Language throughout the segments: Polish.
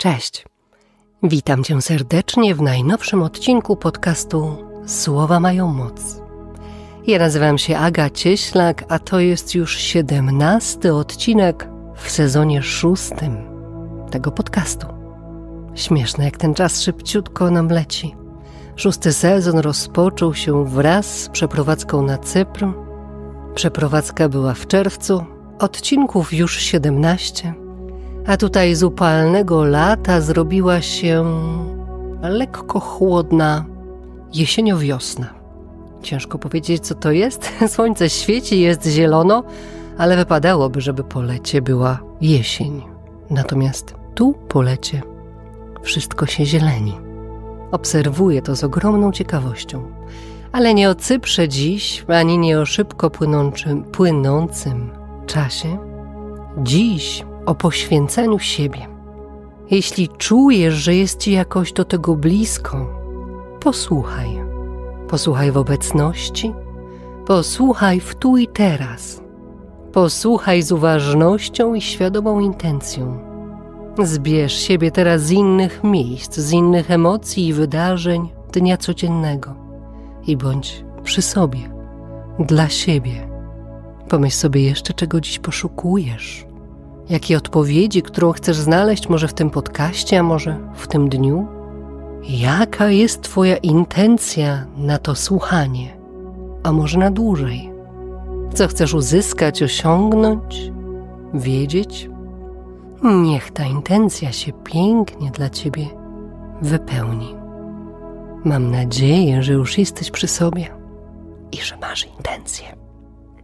Cześć. Witam cię serdecznie w najnowszym odcinku podcastu Słowa mają moc. Ja nazywam się Aga Cieślak, a to jest już 17 odcinek w sezonie szóstym tego podcastu. Śmieszne, jak ten czas szybciutko nam leci. Szósty sezon rozpoczął się wraz z przeprowadzką na Cypr. Przeprowadzka była w czerwcu, odcinków już 17 a tutaj z upalnego lata zrobiła się lekko chłodna jesieniowiosna. Ciężko powiedzieć, co to jest. Słońce świeci, jest zielono, ale wypadałoby, żeby po lecie była jesień. Natomiast tu po lecie wszystko się zieleni. Obserwuję to z ogromną ciekawością. Ale nie o Cyprze dziś, ani nie o szybko płynącym, płynącym czasie. Dziś o poświęceniu siebie. Jeśli czujesz, że jest ci jakoś do tego blisko, posłuchaj. Posłuchaj w obecności, posłuchaj w tu i teraz. Posłuchaj z uważnością i świadomą intencją. Zbierz siebie teraz z innych miejsc, z innych emocji i wydarzeń dnia codziennego i bądź przy sobie, dla siebie. Pomyśl sobie jeszcze, czego dziś poszukujesz, jakiej odpowiedzi, którą chcesz znaleźć może w tym podcaście, a może w tym dniu? Jaka jest Twoja intencja na to słuchanie, a może na dłużej? Co chcesz uzyskać, osiągnąć, wiedzieć? Niech ta intencja się pięknie dla Ciebie wypełni. Mam nadzieję, że już jesteś przy sobie i że masz intencje.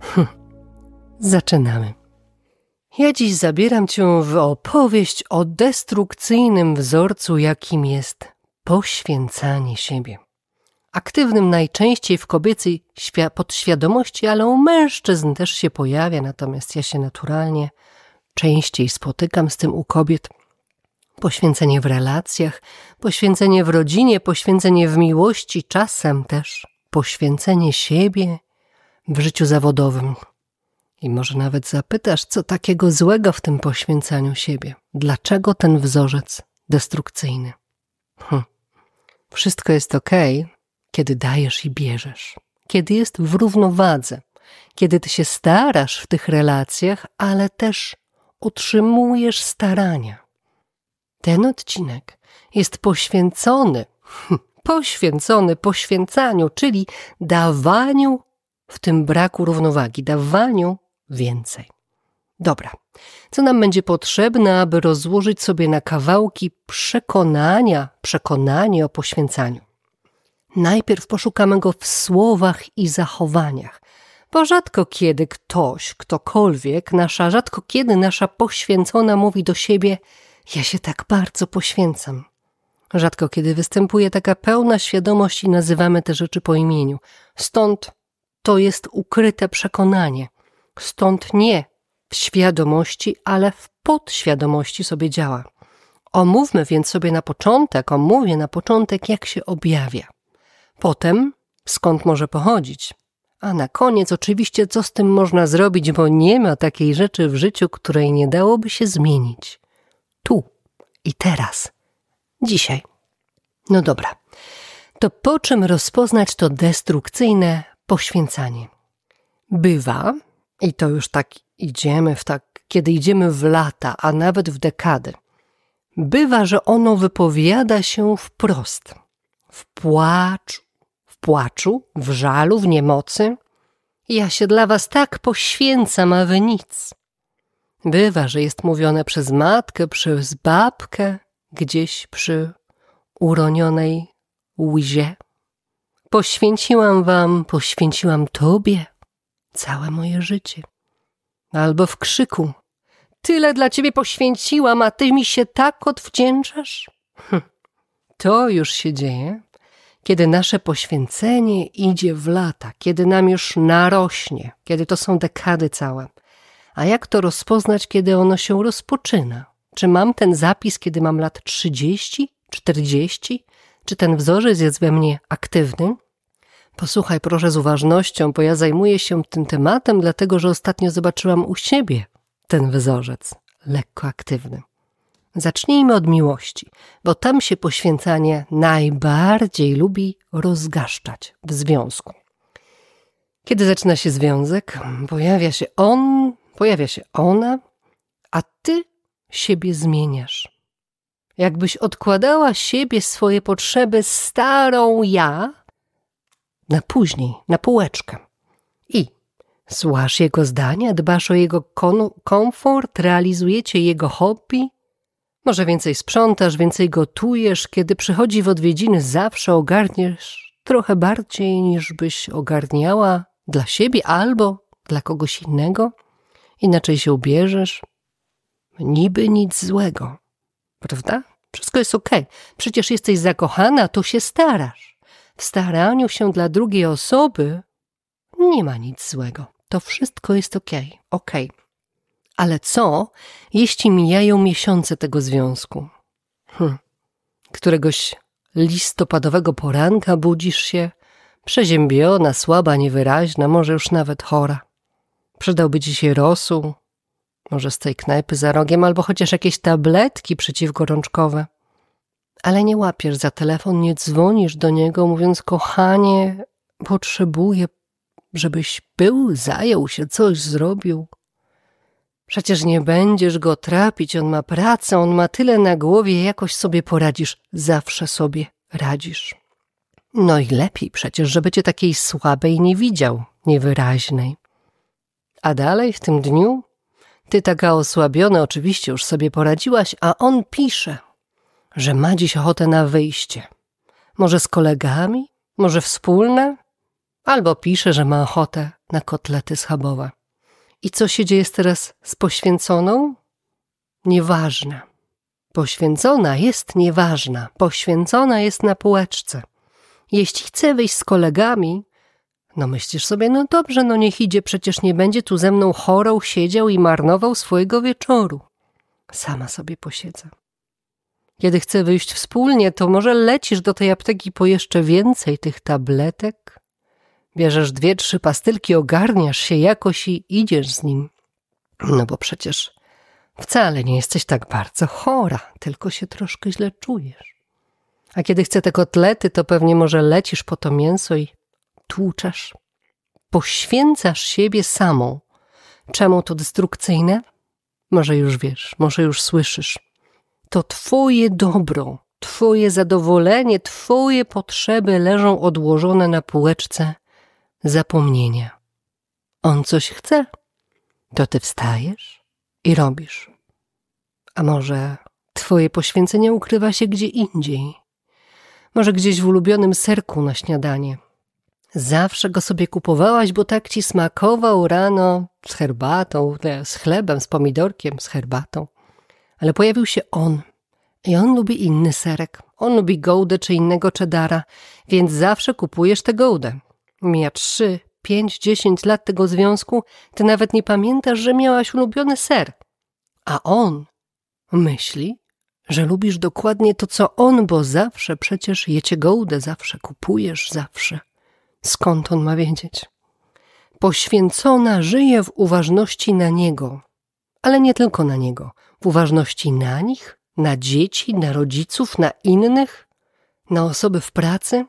Hm. Zaczynamy. Ja dziś zabieram cię w opowieść o destrukcyjnym wzorcu, jakim jest poświęcanie siebie. Aktywnym najczęściej w kobiecej podświadomości, ale u mężczyzn też się pojawia, natomiast ja się naturalnie częściej spotykam z tym u kobiet. Poświęcenie w relacjach, poświęcenie w rodzinie, poświęcenie w miłości, czasem też poświęcenie siebie w życiu zawodowym. I może nawet zapytasz, co takiego złego w tym poświęcaniu siebie? Dlaczego ten wzorzec destrukcyjny? Hm. Wszystko jest ok, kiedy dajesz i bierzesz, kiedy jest w równowadze, kiedy ty się starasz w tych relacjach, ale też utrzymujesz starania. Ten odcinek jest poświęcony, hm, poświęcony poświęcaniu, czyli dawaniu w tym braku równowagi, dawaniu więcej. Dobra, co nam będzie potrzebne, aby rozłożyć sobie na kawałki przekonania, przekonanie o poświęcaniu? Najpierw poszukamy go w słowach i zachowaniach, bo rzadko kiedy ktoś, ktokolwiek, nasza, rzadko kiedy nasza poświęcona mówi do siebie: Ja się tak bardzo poświęcam. Rzadko kiedy występuje taka pełna świadomość i nazywamy te rzeczy po imieniu. Stąd to jest ukryte przekonanie. Stąd nie w świadomości, ale w podświadomości sobie działa. Omówmy więc sobie na początek, omówię na początek, jak się objawia. Potem skąd może pochodzić. A na koniec oczywiście, co z tym można zrobić, bo nie ma takiej rzeczy w życiu, której nie dałoby się zmienić. Tu i teraz, dzisiaj. No dobra, to po czym rozpoznać to destrukcyjne poświęcanie? Bywa, i to już tak idziemy, w tak, kiedy idziemy w lata, a nawet w dekady. Bywa, że ono wypowiada się wprost, w płaczu, w płaczu, w żalu, w niemocy. Ja się dla was tak poświęcam, a wy nic. Bywa, że jest mówione przez matkę, przez babkę, gdzieś przy uronionej łzie. Poświęciłam wam, poświęciłam tobie całe moje życie. Albo w krzyku. Tyle dla ciebie poświęciłam, a ty mi się tak odwdzięczasz? Hm. To już się dzieje, kiedy nasze poświęcenie idzie w lata, kiedy nam już narośnie, kiedy to są dekady całe. A jak to rozpoznać, kiedy ono się rozpoczyna? Czy mam ten zapis, kiedy mam lat 30, 40? Czy ten wzorzec jest we mnie aktywny? Posłuchaj proszę z uważnością, bo ja zajmuję się tym tematem, dlatego że ostatnio zobaczyłam u siebie ten wzorzec, lekko aktywny. Zacznijmy od miłości, bo tam się poświęcanie najbardziej lubi rozgaszczać w związku. Kiedy zaczyna się związek, pojawia się on, pojawia się ona, a ty siebie zmieniasz. Jakbyś odkładała siebie swoje potrzeby starą ja, na później, na półeczkę. I słuchasz jego zdania, dbasz o jego komfort, realizujecie jego hobby. Może więcej sprzątasz, więcej gotujesz, kiedy przychodzi w odwiedziny zawsze ogarniesz trochę bardziej niż byś ogarniała dla siebie albo dla kogoś innego. Inaczej się ubierzesz. Niby nic złego, prawda? Wszystko jest okej. Przecież jesteś zakochana, to się starasz. W staraniu się dla drugiej osoby nie ma nic złego. To wszystko jest ok, ok. Ale co, jeśli mijają miesiące tego związku? Hm. Któregoś listopadowego poranka budzisz się, przeziębiona, słaba, niewyraźna, może już nawet chora. Przydałby ci się rosół, może z tej knajpy za rogiem, albo chociaż jakieś tabletki przeciwgorączkowe ale nie łapiesz za telefon, nie dzwonisz do niego, mówiąc: Kochanie, potrzebuję, żebyś był, zajął się, coś zrobił. Przecież nie będziesz go trapić, on ma pracę, on ma tyle na głowie, jakoś sobie poradzisz, zawsze sobie radzisz. No i lepiej przecież, żeby cię takiej słabej nie widział, niewyraźnej. A dalej w tym dniu? Ty taka osłabiona oczywiście już sobie poradziłaś, a on pisze że ma dziś ochotę na wyjście. Może z kolegami, może wspólne, albo pisze, że ma ochotę na kotlety schabowe. I co się dzieje teraz z poświęconą? Nieważne. Poświęcona jest nieważna, poświęcona jest na półeczce. Jeśli chce wyjść z kolegami, no myślisz sobie, no dobrze, no niech idzie, przecież nie będzie tu ze mną chorą siedział i marnował swojego wieczoru. Sama sobie posiedzę. Kiedy chce wyjść wspólnie, to może lecisz do tej apteki po jeszcze więcej tych tabletek? Bierzesz dwie, trzy pastylki, ogarniasz się jakoś i idziesz z nim. No bo przecież wcale nie jesteś tak bardzo chora, tylko się troszkę źle czujesz. A kiedy chce te kotlety, to pewnie może lecisz po to mięso i tłuczasz, Poświęcasz siebie samą. Czemu to destrukcyjne? Może już wiesz, może już słyszysz to Twoje dobro, Twoje zadowolenie, Twoje potrzeby leżą odłożone na półeczce zapomnienia. On coś chce, to Ty wstajesz i robisz. A może Twoje poświęcenie ukrywa się gdzie indziej? Może gdzieś w ulubionym serku na śniadanie? Zawsze go sobie kupowałaś, bo tak ci smakował rano z herbatą, z chlebem, z pomidorkiem, z herbatą. Ale pojawił się on. I on lubi inny serek. On lubi gołdę czy innego cheddara, więc zawsze kupujesz tę gołdę. Mija trzy, pięć, dziesięć lat tego związku, ty nawet nie pamiętasz, że miałaś ulubiony ser. A on myśli, że lubisz dokładnie to, co on, bo zawsze przecież jecie gołdę, zawsze kupujesz, zawsze. Skąd on ma wiedzieć? Poświęcona żyje w uważności na niego, ale nie tylko na niego – uważności na nich, na dzieci, na rodziców, na innych, na osoby w pracy,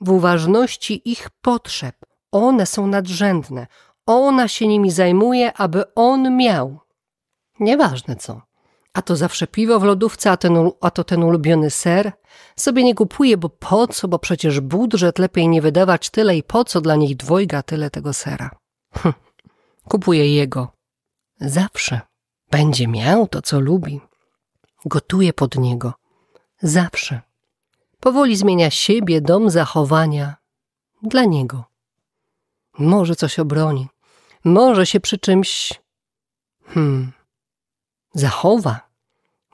w uważności ich potrzeb. One są nadrzędne, ona się nimi zajmuje, aby on miał. Nieważne co. A to zawsze piwo w lodówce, a, ten, a to ten ulubiony ser. Sobie nie kupuje, bo po co, bo przecież budżet lepiej nie wydawać tyle i po co dla nich dwojga tyle tego sera. Hm. Kupuje jego. Zawsze. Będzie miał to, co lubi. Gotuje pod niego. Zawsze. Powoli zmienia siebie, dom, zachowania. Dla niego. Może coś obroni. Może się przy czymś... Hmm... Zachowa.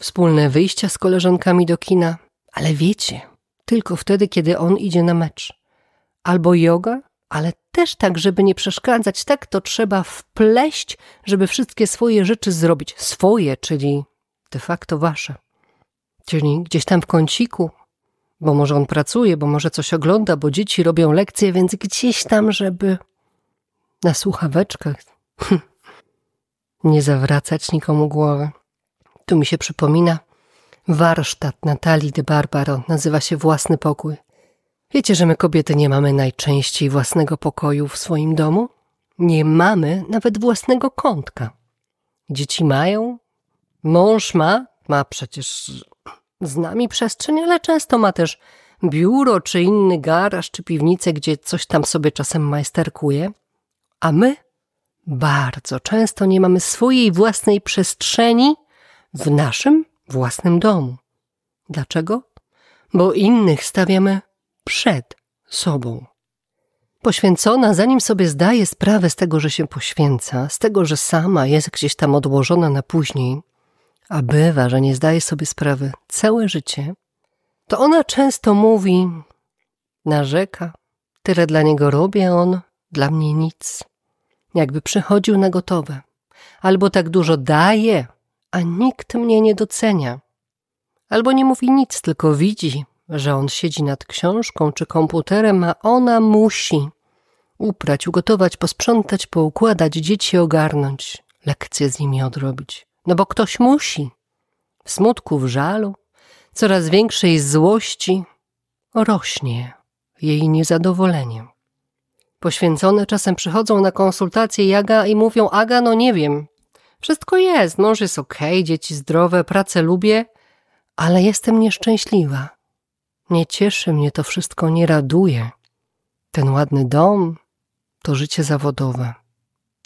Wspólne wyjścia z koleżankami do kina. Ale wiecie, tylko wtedy, kiedy on idzie na mecz. Albo yoga, ale też tak, żeby nie przeszkadzać, tak to trzeba wpleść, żeby wszystkie swoje rzeczy zrobić. Swoje, czyli de facto wasze. Czyli gdzieś tam w kąciku, bo może on pracuje, bo może coś ogląda, bo dzieci robią lekcje, więc gdzieś tam, żeby na słuchaweczkach nie zawracać nikomu głowy. Tu mi się przypomina warsztat Natalii de Barbaro, nazywa się Własny Pokój. Wiecie, że my kobiety nie mamy najczęściej własnego pokoju w swoim domu? Nie mamy nawet własnego kątka. Dzieci mają, mąż ma, ma przecież z nami przestrzeń, ale często ma też biuro czy inny garaż czy piwnicę, gdzie coś tam sobie czasem majsterkuje. A my bardzo często nie mamy swojej własnej przestrzeni w naszym własnym domu. Dlaczego? Bo innych stawiamy przed sobą. Poświęcona, zanim sobie zdaje sprawę z tego, że się poświęca, z tego, że sama jest gdzieś tam odłożona na później, a bywa, że nie zdaje sobie sprawy całe życie, to ona często mówi, narzeka, tyle dla niego robię, on dla mnie nic. Jakby przychodził na gotowe, albo tak dużo daje, a nikt mnie nie docenia, albo nie mówi nic, tylko widzi, że on siedzi nad książką czy komputerem, a ona musi uprać, ugotować, posprzątać, poukładać, dzieci ogarnąć, lekcje z nimi odrobić. No bo ktoś musi. W smutku, w żalu, coraz większej złości rośnie jej niezadowolenie. Poświęcone czasem przychodzą na konsultacje Jaga i mówią: Aga, no nie wiem, wszystko jest, mąż jest okej, okay, dzieci zdrowe, pracę lubię, ale jestem nieszczęśliwa. Nie cieszy mnie to wszystko, nie raduje. Ten ładny dom, to życie zawodowe,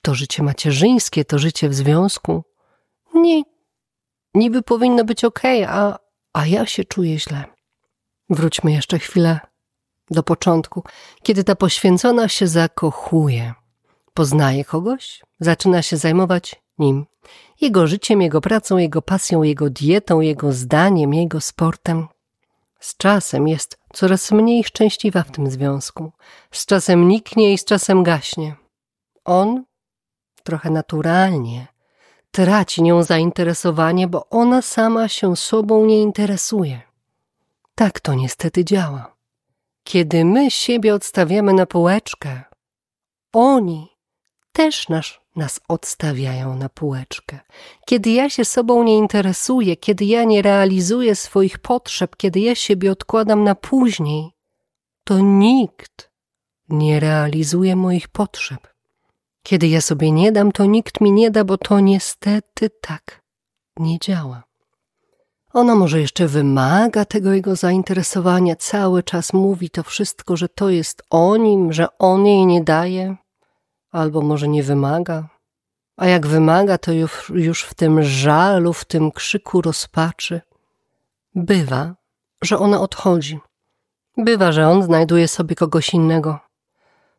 to życie macierzyńskie, to życie w związku. Nie, niby powinno być ok, a, a ja się czuję źle. Wróćmy jeszcze chwilę do początku, kiedy ta poświęcona się zakochuje, poznaje kogoś, zaczyna się zajmować nim, jego życiem, jego pracą, jego pasją, jego dietą, jego zdaniem, jego sportem, z czasem jest coraz mniej szczęśliwa w tym związku. Z czasem niknie i z czasem gaśnie. On, trochę naturalnie, traci nią zainteresowanie, bo ona sama się sobą nie interesuje. Tak to niestety działa. Kiedy my siebie odstawiamy na półeczkę, oni też nasz nas odstawiają na półeczkę. Kiedy ja się sobą nie interesuję, kiedy ja nie realizuję swoich potrzeb, kiedy ja siebie odkładam na później, to nikt nie realizuje moich potrzeb. Kiedy ja sobie nie dam, to nikt mi nie da, bo to niestety tak nie działa. Ona może jeszcze wymaga tego jego zainteresowania, cały czas mówi to wszystko, że to jest o nim, że on jej nie daje, albo może nie wymaga. A jak wymaga, to już, już w tym żalu, w tym krzyku rozpaczy. Bywa, że ona odchodzi. Bywa, że on znajduje sobie kogoś innego.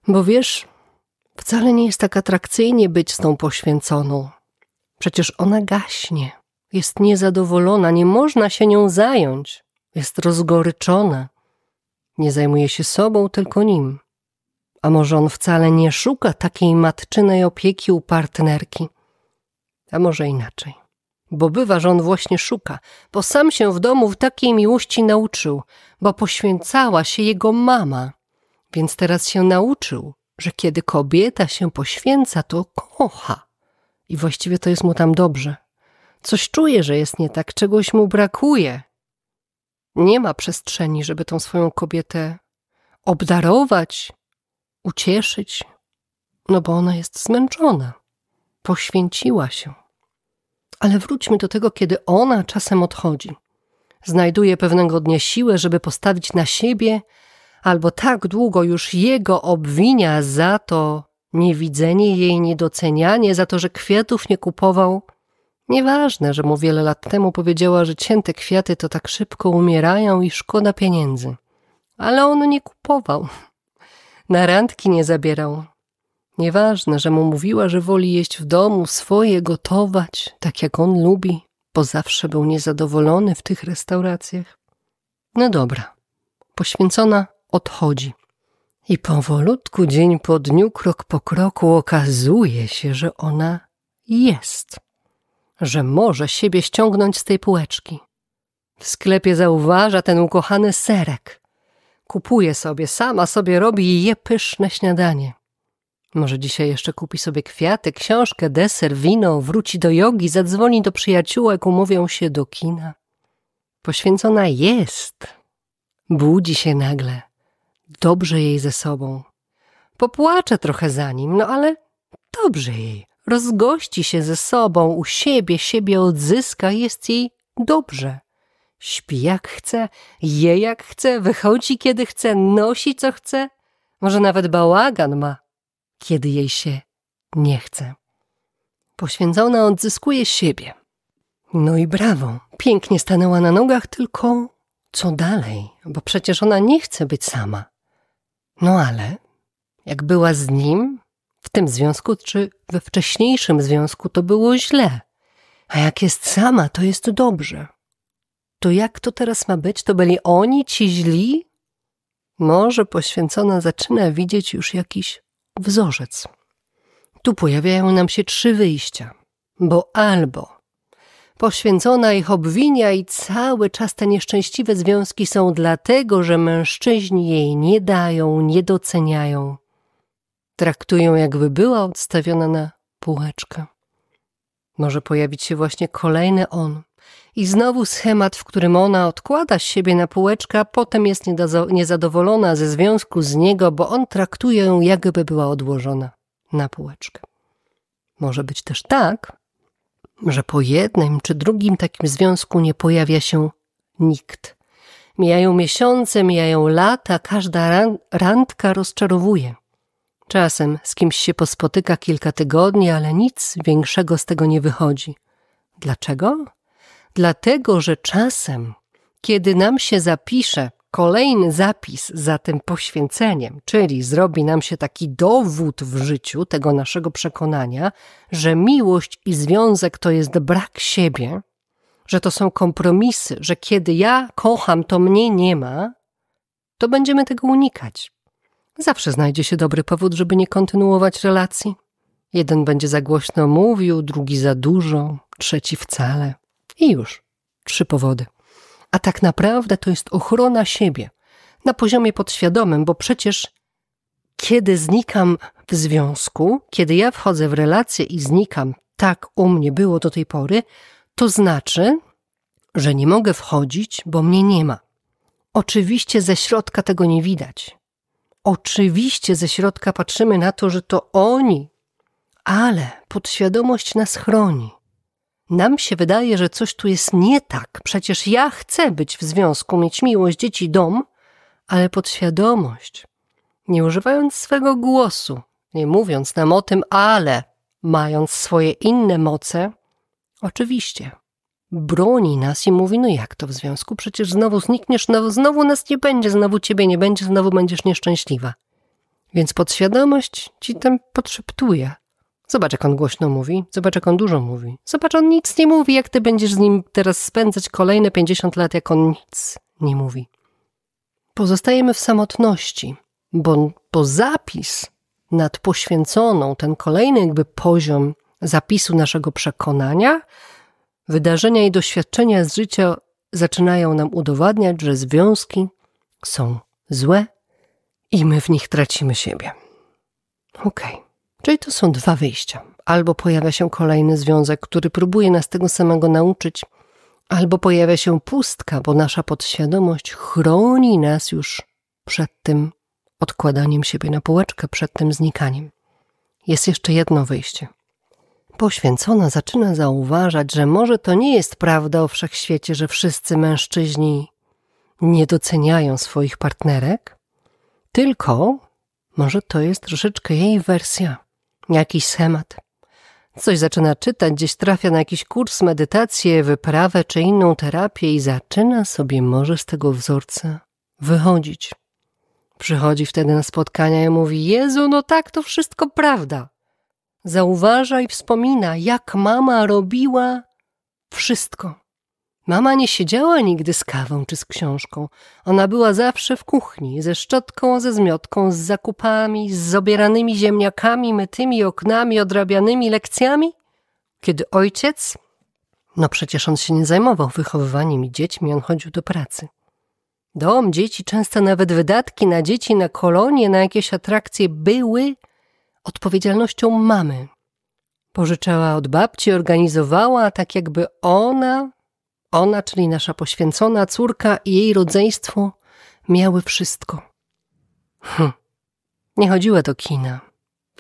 Bo wiesz, wcale nie jest tak atrakcyjnie być z tą poświęconą. Przecież ona gaśnie, jest niezadowolona, nie można się nią zająć, jest rozgoryczona. Nie zajmuje się sobą, tylko nim. A może on wcale nie szuka takiej matczynej opieki u partnerki? A może inaczej. Bo bywa, że on właśnie szuka, bo sam się w domu w takiej miłości nauczył, bo poświęcała się jego mama. Więc teraz się nauczył, że kiedy kobieta się poświęca, to kocha. I właściwie to jest mu tam dobrze. Coś czuje, że jest nie tak, czegoś mu brakuje. Nie ma przestrzeni, żeby tą swoją kobietę obdarować, ucieszyć, no bo ona jest zmęczona, poświęciła się. Ale wróćmy do tego, kiedy ona czasem odchodzi. Znajduje pewnego dnia siłę, żeby postawić na siebie, albo tak długo już jego obwinia za to niewidzenie jej, niedocenianie, za to, że kwiatów nie kupował. Nieważne, że mu wiele lat temu powiedziała, że cięte kwiaty to tak szybko umierają i szkoda pieniędzy. Ale on nie kupował. Na randki nie zabierał. Nieważne, że mu mówiła, że woli jeść w domu, swoje gotować, tak jak on lubi, bo zawsze był niezadowolony w tych restauracjach. No dobra, poświęcona odchodzi. I powolutku, dzień po dniu, krok po kroku okazuje się, że ona jest. Że może siebie ściągnąć z tej półeczki. W sklepie zauważa ten ukochany serek. Kupuje sobie, sama sobie robi i je pyszne śniadanie. Może dzisiaj jeszcze kupi sobie kwiaty, książkę, deser, wino, wróci do jogi, zadzwoni do przyjaciółek, umówią się do kina. Poświęcona jest. Budzi się nagle. Dobrze jej ze sobą. Popłacze trochę za nim, no ale dobrze jej. Rozgości się ze sobą, u siebie, siebie odzyska, jest jej dobrze. Śpi jak chce, je jak chce, wychodzi kiedy chce, nosi co chce. Może nawet bałagan ma, kiedy jej się nie chce. Poświęcona odzyskuje siebie. No i brawo, pięknie stanęła na nogach, tylko co dalej? Bo przecież ona nie chce być sama. No ale, jak była z nim, w tym związku czy we wcześniejszym związku, to było źle. A jak jest sama, to jest dobrze to jak to teraz ma być? To byli oni ci źli? Może poświęcona zaczyna widzieć już jakiś wzorzec. Tu pojawiają nam się trzy wyjścia, bo albo Poświęcona ich obwinia i cały czas te nieszczęśliwe związki są dlatego, że mężczyźni jej nie dają, nie doceniają. Traktują jakby była odstawiona na półeczkę. Może pojawić się właśnie kolejny on, i znowu schemat, w którym ona odkłada siebie na półeczka, potem jest niezadowolona ze związku z niego, bo on traktuje ją, jakby była odłożona na półeczkę. Może być też tak, że po jednym czy drugim takim związku nie pojawia się nikt. Mijają miesiące, mijają lata, każda ran randka rozczarowuje. Czasem z kimś się pospotyka kilka tygodni, ale nic większego z tego nie wychodzi. Dlaczego? dlatego że czasem, kiedy nam się zapisze kolejny zapis za tym poświęceniem, czyli zrobi nam się taki dowód w życiu tego naszego przekonania, że miłość i związek to jest brak siebie, że to są kompromisy, że kiedy ja kocham, to mnie nie ma, to będziemy tego unikać. Zawsze znajdzie się dobry powód, żeby nie kontynuować relacji. Jeden będzie za głośno mówił, drugi za dużo, trzeci wcale. I już. Trzy powody. A tak naprawdę to jest ochrona siebie na poziomie podświadomym, bo przecież kiedy znikam w związku, kiedy ja wchodzę w relację i znikam, tak u mnie było do tej pory, to znaczy, że nie mogę wchodzić, bo mnie nie ma. Oczywiście ze środka tego nie widać. Oczywiście ze środka patrzymy na to, że to oni, ale podświadomość nas chroni. Nam się wydaje, że coś tu jest nie tak. Przecież ja chcę być w związku, mieć miłość, dzieci, dom, ale podświadomość, nie używając swego głosu, nie mówiąc nam o tym, ale mając swoje inne moce, oczywiście broni nas i mówi, no jak to w związku? Przecież znowu znikniesz, znowu, znowu nas nie będzie, znowu ciebie nie będzie, znowu będziesz nieszczęśliwa. Więc podświadomość ci tam podszeptuje. Zobacz, jak on głośno mówi, zobacz, jak on dużo mówi. Zobacz, on nic nie mówi, jak ty będziesz z nim teraz spędzać kolejne 50 lat, jak on nic nie mówi. Pozostajemy w samotności, bo, bo zapis nad poświęconą, ten kolejny jakby poziom zapisu naszego przekonania, wydarzenia i doświadczenia z życia zaczynają nam udowadniać, że związki są złe i my w nich tracimy siebie. Okej. Okay. Czyli to są dwa wyjścia. Albo pojawia się kolejny związek, który próbuje nas tego samego nauczyć, albo pojawia się pustka, bo nasza podświadomość chroni nas już przed tym odkładaniem siebie na półeczkę, przed tym znikaniem. Jest jeszcze jedno wyjście. Poświęcona zaczyna zauważać, że może to nie jest prawda o wszechświecie, że wszyscy mężczyźni nie doceniają swoich partnerek, tylko może to jest troszeczkę jej wersja jakiś schemat. Coś zaczyna czytać, gdzieś trafia na jakiś kurs, medytację, wyprawę czy inną terapię i zaczyna sobie może z tego wzorca wychodzić. Przychodzi wtedy na spotkania i mówi: Jezu, no tak, to wszystko prawda. Zauważa i wspomina, jak mama robiła wszystko. Mama nie siedziała nigdy z kawą czy z książką. Ona była zawsze w kuchni, ze szczotką, ze zmiotką, z zakupami, z obieranymi ziemniakami, mytymi oknami, odrabianymi lekcjami. Kiedy ojciec... No przecież on się nie zajmował wychowywaniem i dziećmi, on chodził do pracy. Dom, dzieci, często nawet wydatki na dzieci, na kolonie, na jakieś atrakcje były odpowiedzialnością mamy. Pożyczała od babci, organizowała tak, jakby ona ona, czyli nasza poświęcona córka i jej rodzeństwo, miały wszystko. Hm. Nie chodziła do kina.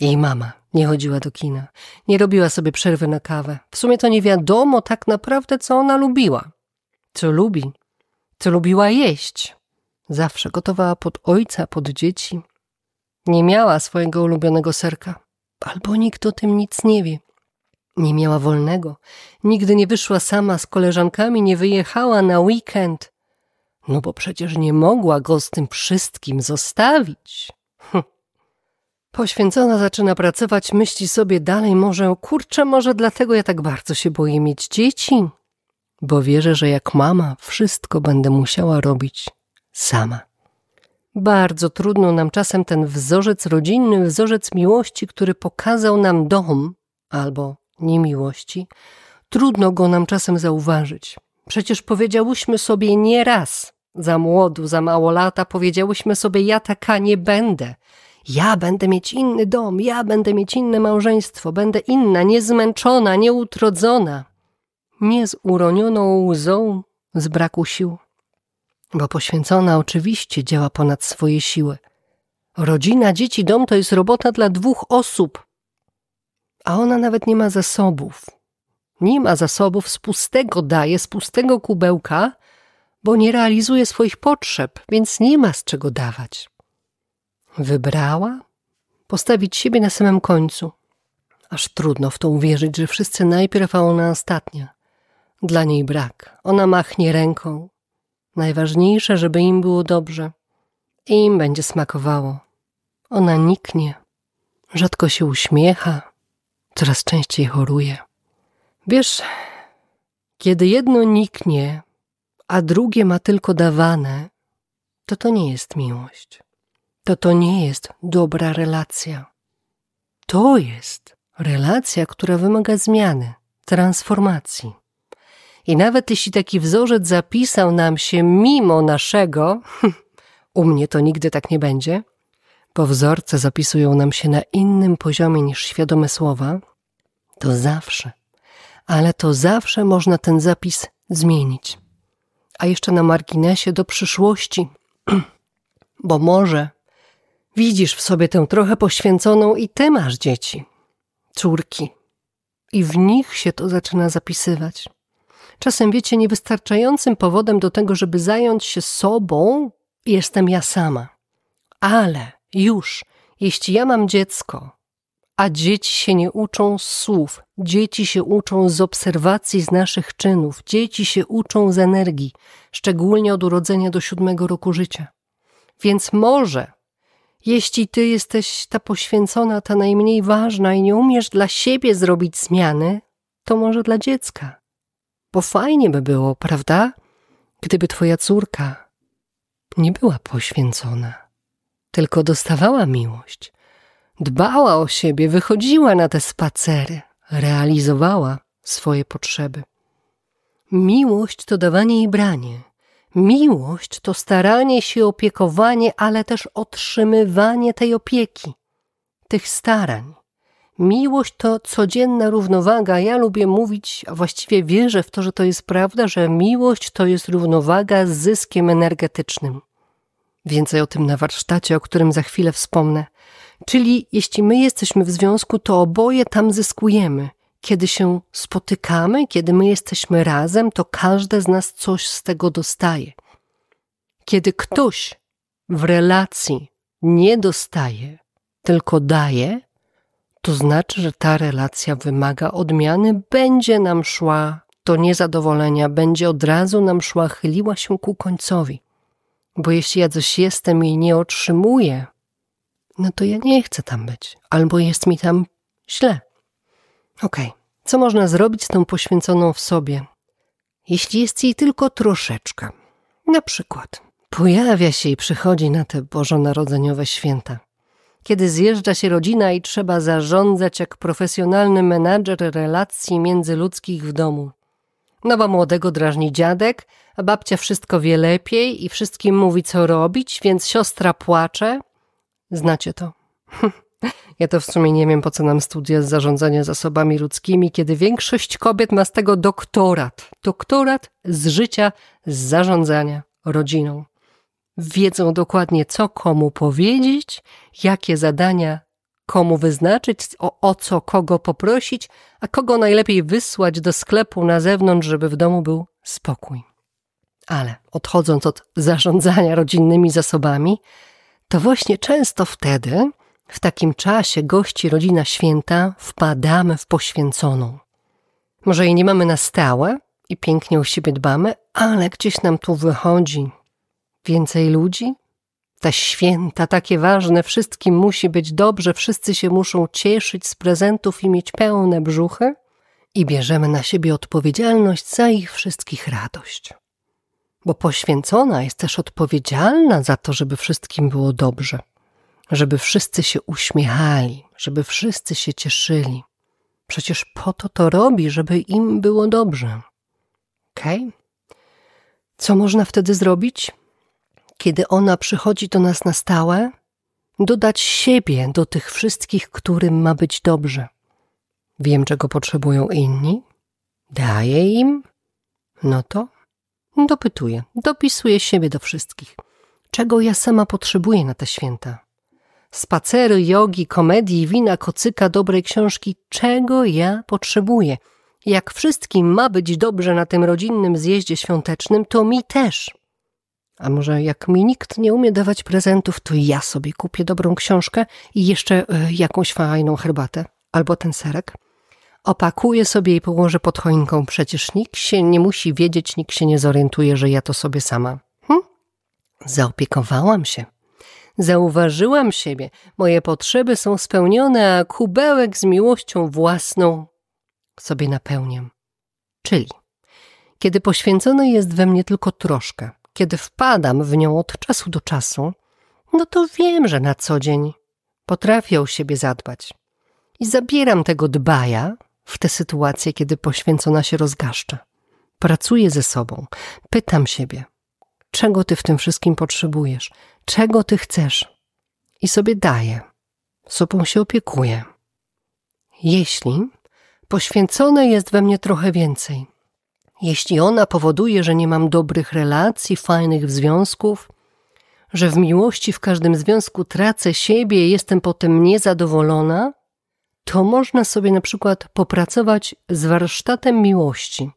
Jej mama nie chodziła do kina. Nie robiła sobie przerwy na kawę. W sumie to nie wiadomo tak naprawdę, co ona lubiła. Co lubi. Co lubiła jeść. Zawsze gotowała pod ojca, pod dzieci. Nie miała swojego ulubionego serka. Albo nikt o tym nic nie wie. Nie miała wolnego, nigdy nie wyszła sama z koleżankami, nie wyjechała na weekend. No bo przecież nie mogła go z tym wszystkim zostawić. Hm. Poświęcona zaczyna pracować, myśli sobie dalej może, kurczę, może dlatego ja tak bardzo się boję mieć dzieci, bo wierzę, że jak mama wszystko będę musiała robić sama. Bardzo trudno nam czasem ten wzorzec rodzinny, wzorzec miłości, który pokazał nam dom albo niemiłości, trudno go nam czasem zauważyć. Przecież powiedziałyśmy sobie nieraz, za młodu, za mało lata, powiedziałyśmy sobie ja taka nie będę. Ja będę mieć inny dom, ja będę mieć inne małżeństwo, będę inna, niezmęczona, nieutrodzona. Nie z uronioną łzą z braku sił. Bo poświęcona oczywiście działa ponad swoje siły. Rodzina, dzieci, dom to jest robota dla dwóch osób, a ona nawet nie ma zasobów. Nie ma zasobów, z pustego daje, z pustego kubełka, bo nie realizuje swoich potrzeb, więc nie ma z czego dawać. Wybrała postawić siebie na samym końcu. Aż trudno w to uwierzyć, że wszyscy najpierw, a ona ostatnia. Dla niej brak. Ona machnie ręką. Najważniejsze, żeby im było dobrze. I im będzie smakowało. Ona niknie. Rzadko się uśmiecha, coraz częściej choruje. Wiesz, kiedy jedno niknie, a drugie ma tylko dawane, to to nie jest miłość. To to nie jest dobra relacja. To jest relacja, która wymaga zmiany, transformacji. I nawet jeśli taki wzorzec zapisał nam się mimo naszego, u mnie to nigdy tak nie będzie, bo wzorce zapisują nam się na innym poziomie niż świadome słowa, to zawsze, ale to zawsze można ten zapis zmienić. A jeszcze na marginesie do przyszłości, bo może widzisz w sobie tę trochę poświęconą i ty masz dzieci, córki, i w nich się to zaczyna zapisywać. Czasem wiecie, niewystarczającym powodem do tego, żeby zająć się sobą, jestem ja sama. Ale już, jeśli ja mam dziecko, a dzieci się nie uczą z słów, dzieci się uczą z obserwacji, z naszych czynów, dzieci się uczą z energii, szczególnie od urodzenia do siódmego roku życia. Więc może, jeśli ty jesteś ta poświęcona, ta najmniej ważna i nie umiesz dla siebie zrobić zmiany, to może dla dziecka. Bo fajnie by było, prawda? Gdyby twoja córka nie była poświęcona tylko dostawała miłość. Dbała o siebie, wychodziła na te spacery, realizowała swoje potrzeby. Miłość to dawanie i branie. Miłość to staranie się, opiekowanie, ale też otrzymywanie tej opieki, tych starań. Miłość to codzienna równowaga. Ja lubię mówić, a właściwie wierzę w to, że to jest prawda, że miłość to jest równowaga z zyskiem energetycznym. Więcej o tym na warsztacie, o którym za chwilę wspomnę. Czyli jeśli my jesteśmy w związku, to oboje tam zyskujemy. Kiedy się spotykamy, kiedy my jesteśmy razem, to każde z nas coś z tego dostaje. Kiedy ktoś w relacji nie dostaje, tylko daje, to znaczy, że ta relacja wymaga odmiany, będzie nam szła do niezadowolenia, będzie od razu nam szła, chyliła się ku końcowi. Bo jeśli ja coś jestem i nie otrzymuję, no to ja nie chcę tam być, albo jest mi tam źle. Okej, okay. co można zrobić z tą poświęconą w sobie? Jeśli jest jej tylko troszeczkę, na przykład pojawia się i przychodzi na te bożonarodzeniowe święta. Kiedy zjeżdża się rodzina i trzeba zarządzać jak profesjonalny menadżer relacji międzyludzkich w domu. No bo młodego drażni dziadek, a babcia wszystko wie lepiej i wszystkim mówi, co robić, więc siostra płacze. Znacie to. ja to w sumie nie wiem, po co nam studia z zarządzania zasobami ludzkimi, kiedy większość kobiet ma z tego doktorat. Doktorat z życia, z zarządzania rodziną. Wiedzą dokładnie, co komu powiedzieć, jakie zadania komu wyznaczyć, o, o co kogo poprosić, a kogo najlepiej wysłać do sklepu na zewnątrz, żeby w domu był spokój. Ale odchodząc od zarządzania rodzinnymi zasobami, to właśnie często wtedy, w takim czasie gości rodzina święta, wpadamy w poświęconą. Może jej nie mamy na stałe i pięknie o siebie dbamy, ale gdzieś nam tu wychodzi więcej ludzi, te święta takie ważne, wszystkim musi być dobrze, wszyscy się muszą cieszyć z prezentów i mieć pełne brzuchy i bierzemy na siebie odpowiedzialność za ich wszystkich radość. Bo poświęcona jest też odpowiedzialna za to, żeby wszystkim było dobrze, żeby wszyscy się uśmiechali, żeby wszyscy się cieszyli. Przecież po to to robi, żeby im było dobrze. Okej? Okay? Co można wtedy zrobić? kiedy ona przychodzi do nas na stałe, dodać siebie do tych wszystkich, którym ma być dobrze. Wiem, czego potrzebują inni, daję im, no to dopytuję, dopisuję siebie do wszystkich. Czego ja sama potrzebuję na te święta? Spacery, jogi, komedii, wina, kocyka, dobrej książki. Czego ja potrzebuję? Jak wszystkim ma być dobrze na tym rodzinnym zjeździe świątecznym, to mi też. A może jak mi nikt nie umie dawać prezentów, to ja sobie kupię dobrą książkę i jeszcze e, jakąś fajną herbatę albo ten serek. Opakuję sobie i położę pod choinką. Przecież nikt się nie musi wiedzieć, nikt się nie zorientuje, że ja to sobie sama. Hm? Zaopiekowałam się. Zauważyłam siebie. Moje potrzeby są spełnione, a kubełek z miłością własną sobie napełniam. Czyli, kiedy poświęcone jest we mnie tylko troszkę, kiedy wpadam w nią od czasu do czasu, no to wiem, że na co dzień potrafię o siebie zadbać. I zabieram tego dbaja w te sytuacje, kiedy poświęcona się rozgaszcza. Pracuję ze sobą, pytam siebie, czego ty w tym wszystkim potrzebujesz, czego ty chcesz. I sobie daję, sobą się opiekuję. Jeśli poświęcone jest we mnie trochę więcej, jeśli ona powoduje, że nie mam dobrych relacji, fajnych związków, że w miłości w każdym związku tracę siebie i jestem potem niezadowolona, to można sobie na przykład popracować z warsztatem miłości.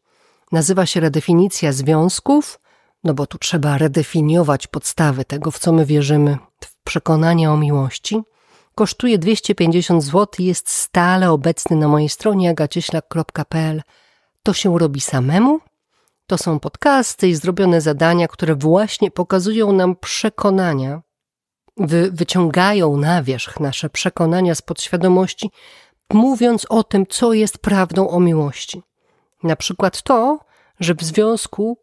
Nazywa się redefinicja związków, no bo tu trzeba redefiniować podstawy tego, w co my wierzymy, w przekonania o miłości. Kosztuje 250 zł, jest stale obecny na mojej stronie agacieślak.pl to się robi samemu. To są podcasty i zrobione zadania, które właśnie pokazują nam przekonania, wy, wyciągają na wierzch nasze przekonania z podświadomości, mówiąc o tym, co jest prawdą o miłości. Na przykład to, że w związku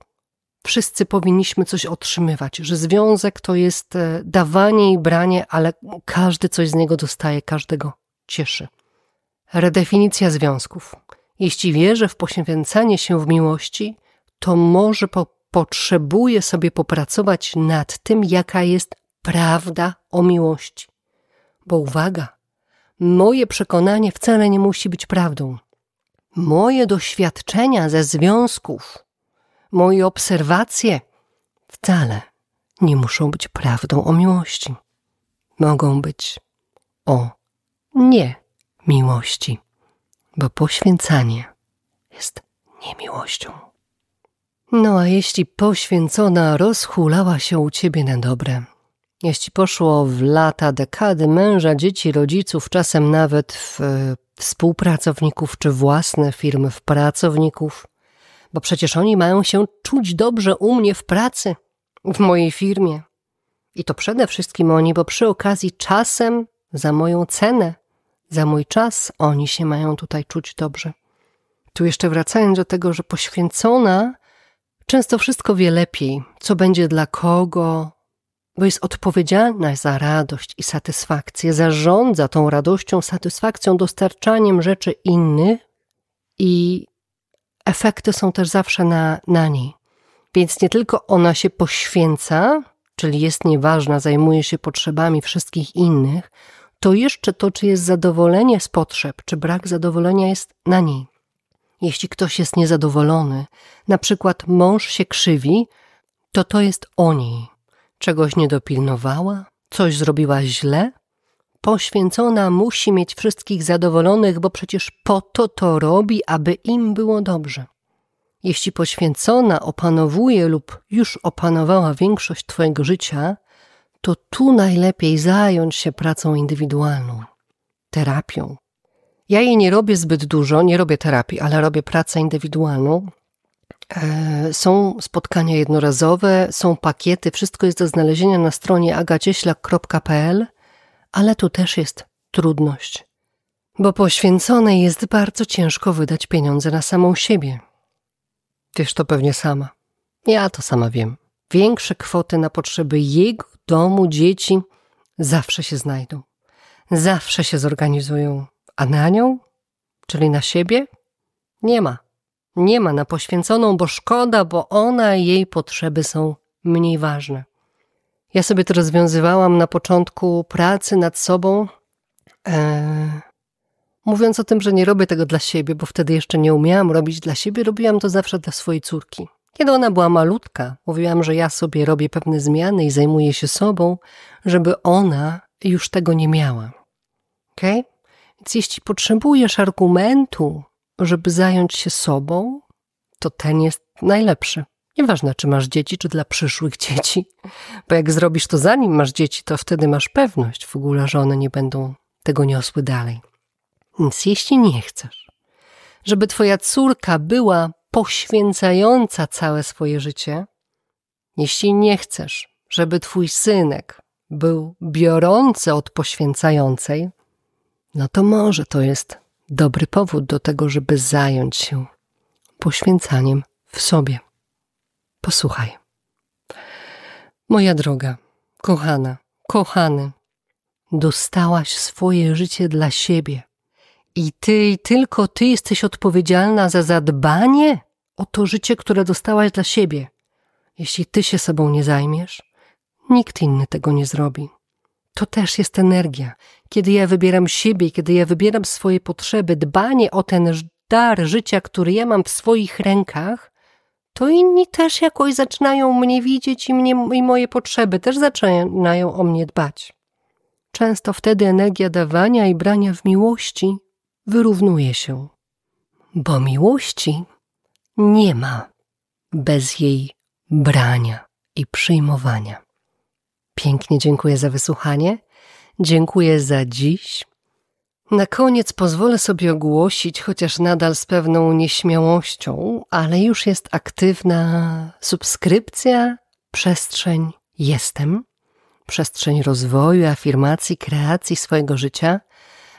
wszyscy powinniśmy coś otrzymywać, że związek to jest e, dawanie i branie, ale każdy coś z niego dostaje, każdego cieszy. Redefinicja związków. Jeśli wierzę w poświęcanie się w miłości, to może po potrzebuję sobie popracować nad tym, jaka jest prawda o miłości. Bo uwaga, moje przekonanie wcale nie musi być prawdą. Moje doświadczenia ze związków, moje obserwacje wcale nie muszą być prawdą o miłości. Mogą być o nie miłości bo poświęcanie jest niemiłością. No a jeśli poświęcona rozhulała się u ciebie na dobre, jeśli poszło w lata, dekady męża, dzieci, rodziców, czasem nawet w y, współpracowników czy własne firmy, w pracowników, bo przecież oni mają się czuć dobrze u mnie w pracy, w mojej firmie. I to przede wszystkim oni, bo przy okazji czasem za moją cenę za mój czas oni się mają tutaj czuć dobrze. Tu jeszcze wracając do tego, że poświęcona często wszystko wie lepiej, co będzie dla kogo, bo jest odpowiedzialna za radość i satysfakcję, zarządza tą radością, satysfakcją, dostarczaniem rzeczy innych i efekty są też zawsze na, na niej. Więc nie tylko ona się poświęca, czyli jest nieważna, zajmuje się potrzebami wszystkich innych, to jeszcze to, czy jest zadowolenie z potrzeb, czy brak zadowolenia jest na niej. Jeśli ktoś jest niezadowolony, na przykład mąż się krzywi, to to jest o niej. Czegoś nie dopilnowała, coś zrobiła źle. Poświęcona musi mieć wszystkich zadowolonych, bo przecież po to to robi, aby im było dobrze. Jeśli poświęcona opanowuje lub już opanowała większość Twojego życia, to tu najlepiej zająć się pracą indywidualną, terapią. Ja jej nie robię zbyt dużo, nie robię terapii, ale robię pracę indywidualną. E, są spotkania jednorazowe, są pakiety, wszystko jest do znalezienia na stronie agacieślak.pl, ale tu też jest trudność, bo poświęconej jest bardzo ciężko wydać pieniądze na samą siebie. Wiesz to pewnie sama. Ja to sama wiem większe kwoty na potrzeby jego domu, dzieci, zawsze się znajdą. Zawsze się zorganizują. A na nią? Czyli na siebie? Nie ma. Nie ma na poświęconą, bo szkoda, bo ona i jej potrzeby są mniej ważne. Ja sobie to rozwiązywałam na początku pracy nad sobą, e, mówiąc o tym, że nie robię tego dla siebie, bo wtedy jeszcze nie umiałam robić dla siebie, robiłam to zawsze dla swojej córki. Kiedy ona była malutka, mówiłam, że ja sobie robię pewne zmiany i zajmuję się sobą, żeby ona już tego nie miała. ok? Więc jeśli potrzebujesz argumentu, żeby zająć się sobą, to ten jest najlepszy. Nieważne, czy masz dzieci, czy dla przyszłych dzieci, bo jak zrobisz to zanim masz dzieci, to wtedy masz pewność w ogóle, że one nie będą tego niosły dalej. Więc jeśli nie chcesz, żeby twoja córka była poświęcająca całe swoje życie, jeśli nie chcesz, żeby twój synek był biorący od poświęcającej, no to może to jest dobry powód do tego, żeby zająć się poświęcaniem w sobie. Posłuchaj. Moja droga, kochana, kochany, dostałaś swoje życie dla siebie i ty i tylko ty jesteś odpowiedzialna za zadbanie o to życie, które dostałaś dla siebie. Jeśli ty się sobą nie zajmiesz, nikt inny tego nie zrobi. To też jest energia. Kiedy ja wybieram siebie, kiedy ja wybieram swoje potrzeby, dbanie o ten dar życia, który ja mam w swoich rękach, to inni też jakoś zaczynają mnie widzieć i, mnie, i moje potrzeby też zaczynają o mnie dbać. Często wtedy energia dawania i brania w miłości wyrównuje się, bo miłości nie ma bez jej brania i przyjmowania. Pięknie dziękuję za wysłuchanie, dziękuję za dziś. Na koniec pozwolę sobie ogłosić, chociaż nadal z pewną nieśmiałością, ale już jest aktywna subskrypcja Przestrzeń Jestem, przestrzeń rozwoju, afirmacji, kreacji swojego życia –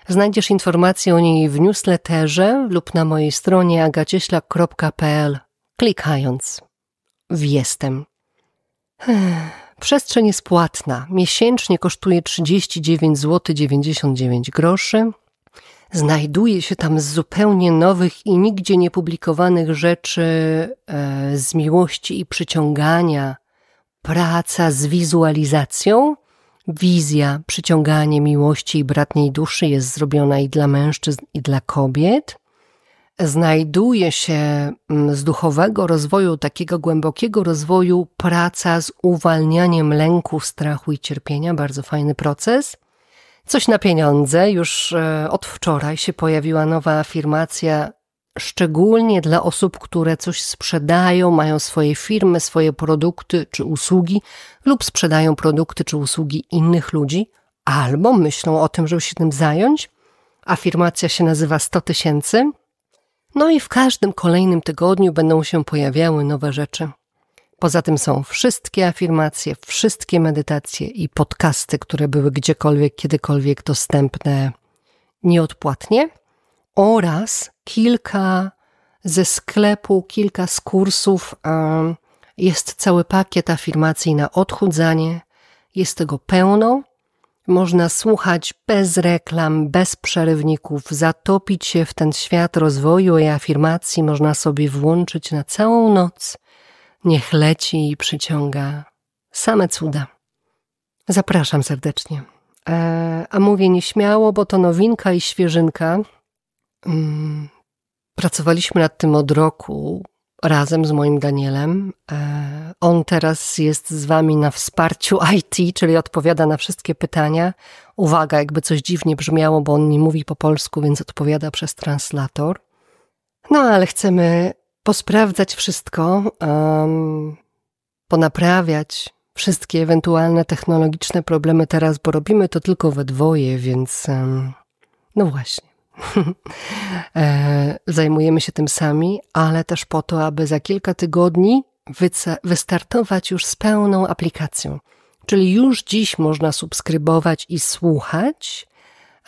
Znajdziesz informacje o niej w newsletterze lub na mojej stronie agacieślak.pl klikając w Jestem. Przestrzeń jest płatna. Miesięcznie kosztuje 39 zł 99 groszy. Znajduje się tam zupełnie nowych i nigdzie niepublikowanych rzeczy e, z miłości i przyciągania. Praca z wizualizacją Wizja, przyciąganie miłości i bratniej duszy jest zrobiona i dla mężczyzn, i dla kobiet. Znajduje się mm, z duchowego rozwoju, takiego głębokiego rozwoju, praca z uwalnianiem lęku, strachu i cierpienia. Bardzo fajny proces. Coś na pieniądze. Już e, od wczoraj się pojawiła nowa afirmacja szczególnie dla osób, które coś sprzedają, mają swoje firmy, swoje produkty czy usługi, lub sprzedają produkty czy usługi innych ludzi, albo myślą o tym, żeby się tym zająć. Afirmacja się nazywa 100 tysięcy. No i w każdym kolejnym tygodniu będą się pojawiały nowe rzeczy. Poza tym są wszystkie afirmacje, wszystkie medytacje i podcasty, które były gdziekolwiek, kiedykolwiek dostępne nieodpłatnie oraz kilka ze sklepu, kilka z kursów. Jest cały pakiet afirmacji na odchudzanie. Jest tego pełno. Można słuchać bez reklam, bez przerywników, zatopić się w ten świat rozwoju i afirmacji. Można sobie włączyć na całą noc. Niech leci i przyciąga same cuda. Zapraszam serdecznie. E, a mówię nieśmiało, bo to nowinka i świeżynka. Mm, pracowaliśmy nad tym od roku razem z moim Danielem. E, on teraz jest z wami na wsparciu IT, czyli odpowiada na wszystkie pytania. Uwaga, jakby coś dziwnie brzmiało, bo on nie mówi po polsku, więc odpowiada przez translator. No ale chcemy posprawdzać wszystko, um, ponaprawiać wszystkie ewentualne technologiczne problemy teraz, bo robimy to tylko we dwoje, więc um, no właśnie. E, zajmujemy się tym sami, ale też po to, aby za kilka tygodni wystartować już z pełną aplikacją. Czyli już dziś można subskrybować i słuchać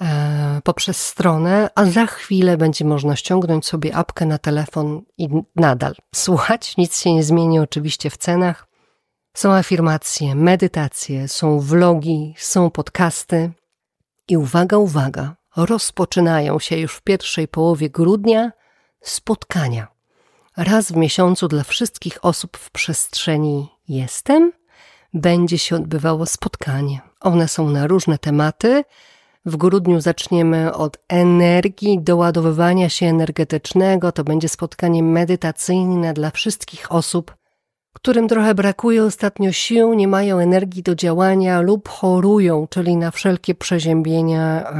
e, poprzez stronę, a za chwilę będzie można ściągnąć sobie apkę na telefon i nadal słuchać. Nic się nie zmieni oczywiście w cenach. Są afirmacje, medytacje, są vlogi, są podcasty. I uwaga, uwaga, rozpoczynają się już w pierwszej połowie grudnia spotkania. Raz w miesiącu dla wszystkich osób w przestrzeni Jestem będzie się odbywało spotkanie. One są na różne tematy. W grudniu zaczniemy od energii, doładowywania się energetycznego. To będzie spotkanie medytacyjne dla wszystkich osób którym trochę brakuje ostatnio sił, nie mają energii do działania lub chorują, czyli na wszelkie przeziębienia.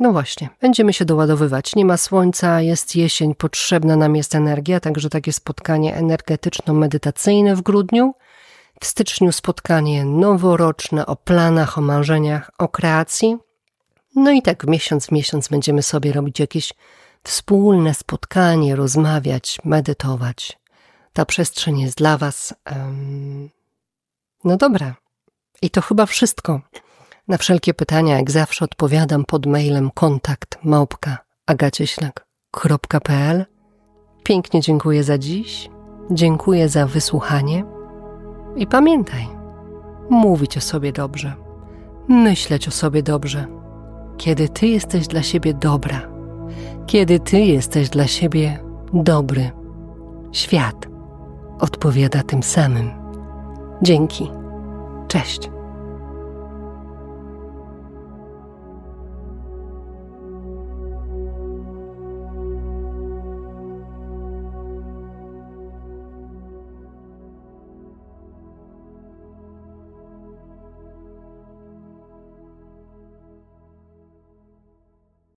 No właśnie, będziemy się doładowywać. Nie ma słońca, jest jesień, potrzebna nam jest energia, także takie spotkanie energetyczno-medytacyjne w grudniu. W styczniu spotkanie noworoczne o planach, o marzeniach, o kreacji. No i tak miesiąc w miesiąc będziemy sobie robić jakieś wspólne spotkanie, rozmawiać, medytować. Ta przestrzeń jest dla Was. No dobra. I to chyba wszystko. Na wszelkie pytania, jak zawsze, odpowiadam pod mailem kontakt małpka agacieślak.pl. Pięknie dziękuję za dziś, dziękuję za wysłuchanie i pamiętaj, mówić o sobie dobrze, myśleć o sobie dobrze. Kiedy ty jesteś dla siebie dobra, kiedy ty jesteś dla siebie dobry, świat odpowiada tym samym. Dzięki. Cześć.